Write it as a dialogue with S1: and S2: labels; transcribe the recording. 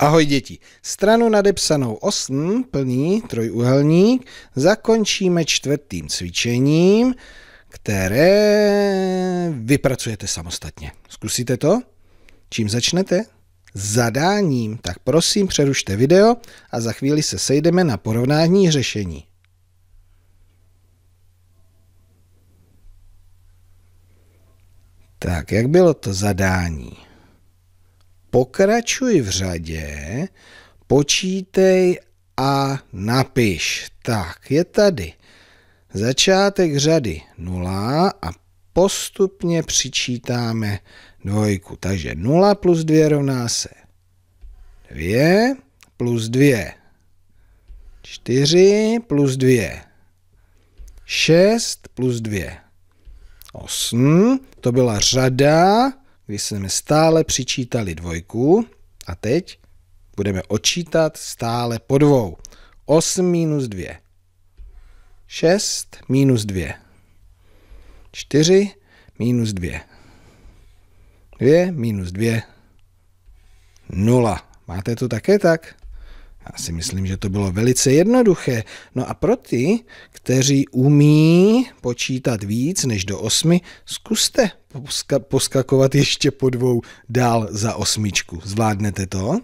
S1: Ahoj děti, stranu nadepsanou 8, plný trojúhelník, zakončíme čtvrtým cvičením, které vypracujete samostatně. Zkusíte to? Čím začnete? Zadáním, tak prosím přerušte video a za chvíli se sejdeme na porovnání řešení. Tak, jak bylo to zadání? Pokračuj v řadě, počítej a napiš. Tak, je tady. Začátek řady 0 a postupně přičítáme dvojku. Takže 0 plus 2 rovná se 2 plus 2. 4 plus 2. 6 plus 2. 8. To byla řada kdy jsme stále přičítali dvojku a teď budeme odčítat stále po dvou. 8 minus 2. 6 minus 2. 4 minus 2. 2 minus 2. 0. Máte to také tak? Já si myslím, že to bylo velice jednoduché. No a pro ty, kteří umí počítat víc než do osmi, zkuste poska poskakovat ještě po dvou dál za osmičku. Zvládnete to?